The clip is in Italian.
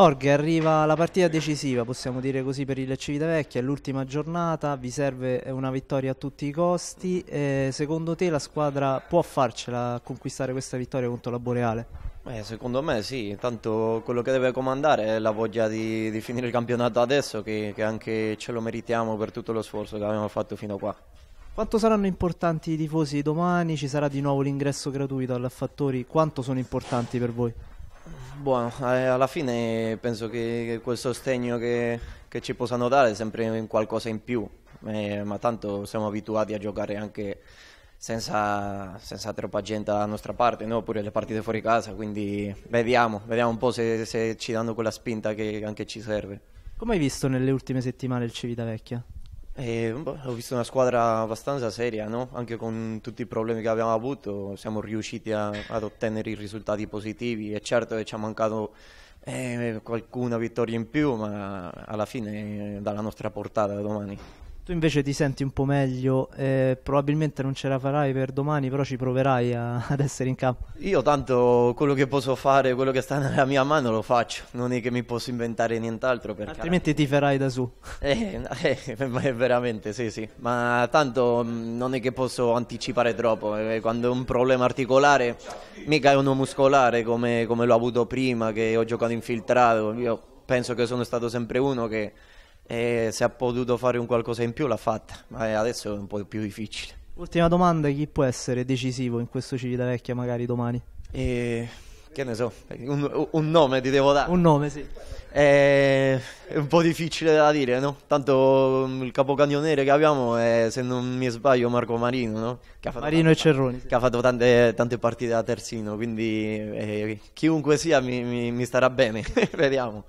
Orghe, arriva la partita decisiva, possiamo dire così, per il Civitavecchia, è l'ultima giornata, vi serve eh, una vittoria a tutti i costi. Eh, secondo te la squadra può farcela a conquistare questa vittoria contro la Boreale? Eh, secondo me sì, intanto quello che deve comandare è la voglia di, di finire il campionato adesso, che, che anche ce lo meritiamo per tutto lo sforzo che abbiamo fatto fino a qua. Quanto saranno importanti i tifosi domani? Ci sarà di nuovo l'ingresso gratuito all'Affattori? Quanto sono importanti per voi? Buono, eh, alla fine penso che quel sostegno che, che ci possano dare è sempre qualcosa in più, eh, ma tanto siamo abituati a giocare anche senza, senza troppa gente dalla nostra parte, no? pure le partite fuori casa, quindi vediamo, vediamo un po' se, se ci danno quella spinta che anche ci serve. Come hai visto nelle ultime settimane il Civitavecchia? Eh, ho visto una squadra abbastanza seria, no? anche con tutti i problemi che abbiamo avuto, siamo riusciti a, ad ottenere i risultati positivi e certo che ci ha mancato eh, qualcuna vittoria in più, ma alla fine è eh, dalla nostra portata domani tu invece ti senti un po' meglio, eh, probabilmente non ce la farai per domani, però ci proverai a, ad essere in campo. Io tanto quello che posso fare, quello che sta nella mia mano lo faccio, non è che mi posso inventare nient'altro. Altrimenti ti ferai da su. Eh, eh, veramente, sì, sì, ma tanto mm, non è che posso anticipare troppo, eh, quando è un problema articolare, mica è uno muscolare come, come l'ho avuto prima, che ho giocato infiltrato, io penso che sono stato sempre uno che e se ha potuto fare un qualcosa in più l'ha fatta, ma eh, adesso è un po' più difficile. Ultima domanda, chi può essere decisivo in questo Civitavecchia magari domani? E, che ne so, un, un, nome ti devo dare. Un nome, sì. È, è un po' difficile da dire, no? Tanto mm, il capocannoniere che abbiamo è, se non mi sbaglio, Marco Marino, no? Marino tante, e Cerroni. Che sì. ha fatto tante, tante, partite da terzino, quindi eh, chiunque sia mi, mi, mi starà bene, vediamo.